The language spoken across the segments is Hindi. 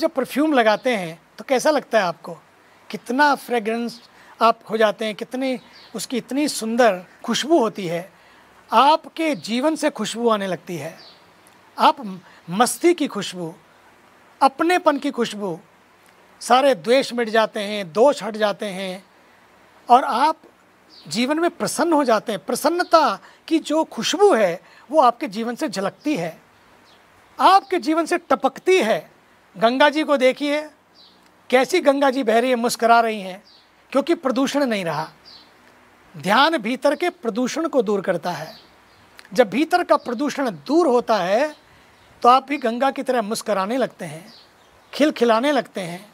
जब परफ्यूम लगाते हैं तो कैसा लगता है आपको कितना फ्रेगरेंस आप हो जाते हैं कितनी उसकी इतनी सुंदर खुशबू होती है आपके जीवन से खुशबू आने लगती है आप मस्ती की खुशबू अपनेपन की खुशबू सारे द्वेष मिट जाते हैं दोष हट जाते हैं और आप जीवन में प्रसन्न हो जाते हैं प्रसन्नता की जो खुशबू है वो आपके जीवन से झलकती है आपके जीवन से टपकती है गंगा जी को देखिए कैसी गंगा जी बह रही है मुस्करा रही हैं क्योंकि प्रदूषण नहीं रहा ध्यान भीतर के प्रदूषण को दूर करता है जब भीतर का प्रदूषण दूर होता है तो आप भी गंगा की तरह मुस्कराने लगते हैं खिलखिलाने लगते हैं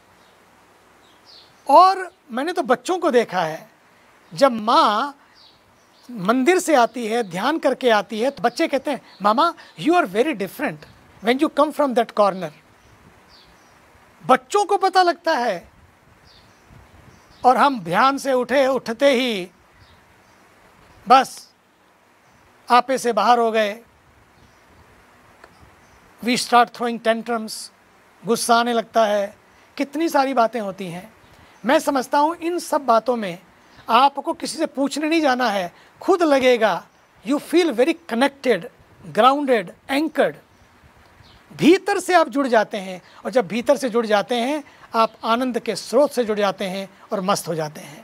और मैंने तो बच्चों को देखा है जब माँ मंदिर से आती है ध्यान करके आती है तो बच्चे कहते हैं mama you are very different when you come from that corner बच्चों को पता लगता है और हम ध्यान से उठे उठते ही बस आपे से बाहर हो गए वी स्टार्ट थ्रोइंग टेंट्रम्स गुस्सा आने लगता है कितनी सारी बातें होती हैं मैं समझता हूँ इन सब बातों में आपको किसी से पूछने नहीं जाना है खुद लगेगा you feel very connected grounded anchored भीतर से आप जुड़ जाते हैं और जब भीतर से जुड़ जाते हैं आप आनंद के स्रोत से जुड़ जाते हैं और मस्त हो जाते हैं